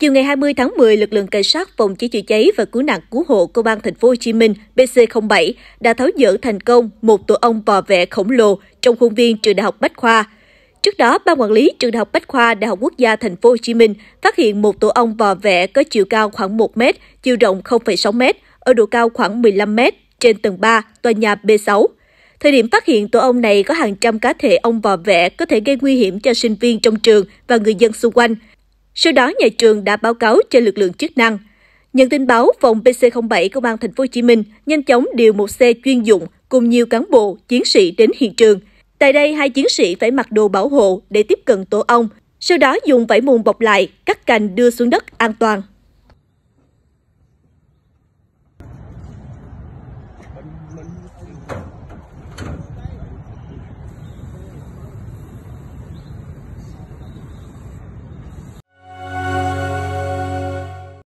Chiều ngày 20 tháng 10, lực lượng cảnh sát phòng cháy chữa cháy và cứu nạn cứu hộ công an thành phố Hồ Chí Minh BC07 đã tháo dỡ thành công một tổ ong bò vẽ khổng lồ trong khuôn viên trường Đại học Bách khoa. Trước đó, ban quản lý trường Đại học Bách khoa Đại học Quốc gia thành phố Hồ Chí Minh phát hiện một tổ ong bò vẽ có chiều cao khoảng 1 m, chiều rộng 0,6 m, ở độ cao khoảng 15 m trên tầng 3 tòa nhà B6. Thời điểm phát hiện tổ ong này có hàng trăm cá thể ong bò vẽ có thể gây nguy hiểm cho sinh viên trong trường và người dân xung quanh. Sau đó nhà trường đã báo cáo cho lực lượng chức năng. Nhận tin báo, phòng PC07 Công an thành phố Hồ Chí Minh nhanh chóng điều một xe chuyên dụng cùng nhiều cán bộ, chiến sĩ đến hiện trường. Tại đây, hai chiến sĩ phải mặc đồ bảo hộ để tiếp cận tổ ong, sau đó dùng vải mùn bọc lại, cắt cành đưa xuống đất an toàn. Mình, mình, mình.